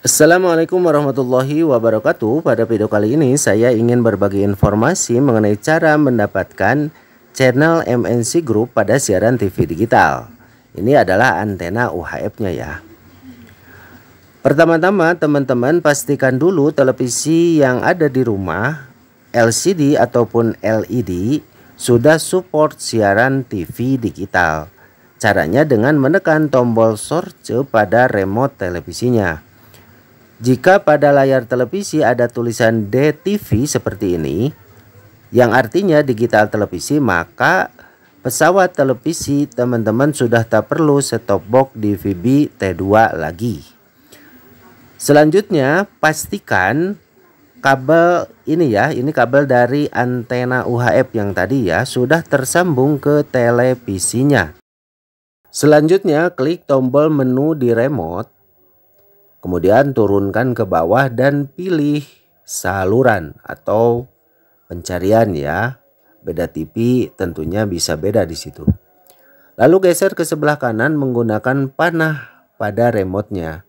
Assalamualaikum warahmatullahi wabarakatuh. Pada video kali ini saya ingin berbagi informasi mengenai cara mendapatkan channel MNC Group pada siaran TV digital. Ini adalah antena UHF-nya ya. Pertama-tama teman-teman pastikan dulu televisi yang ada di rumah LCD ataupun LED sudah support siaran TV digital. Caranya dengan menekan tombol source pada remote televisinya. Jika pada layar televisi ada tulisan DTV seperti ini, yang artinya digital televisi, maka pesawat televisi teman-teman sudah tak perlu set-top box DVB T2 lagi. Selanjutnya, pastikan kabel ini ya, ini kabel dari antena UHF yang tadi ya, sudah tersambung ke televisinya. Selanjutnya, klik tombol menu di remote Kemudian turunkan ke bawah dan pilih saluran atau pencarian ya. Beda TV tentunya bisa beda di situ. Lalu geser ke sebelah kanan menggunakan panah pada remotenya.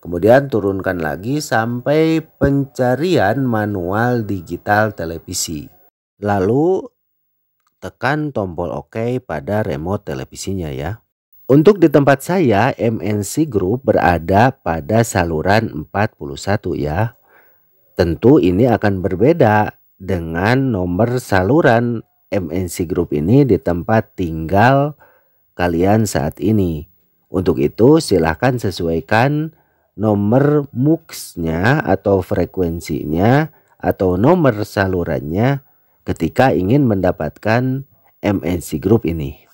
Kemudian turunkan lagi sampai pencarian manual digital televisi. Lalu tekan tombol OK pada remote televisinya ya. Untuk di tempat saya, MNC Group berada pada saluran 41 ya. Tentu ini akan berbeda dengan nomor saluran MNC Group ini di tempat tinggal kalian saat ini. Untuk itu silahkan sesuaikan nomor MUX-nya atau frekuensinya atau nomor salurannya ketika ingin mendapatkan MNC Group ini.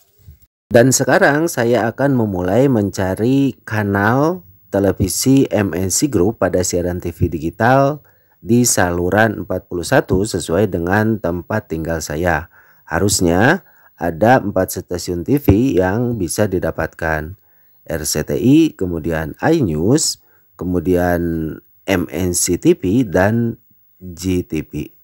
Dan sekarang saya akan memulai mencari kanal televisi MNC Group pada siaran TV digital di saluran 41 sesuai dengan tempat tinggal saya. Harusnya ada 4 stasiun TV yang bisa didapatkan. RCTI, kemudian iNews, kemudian MNC TV dan GTV.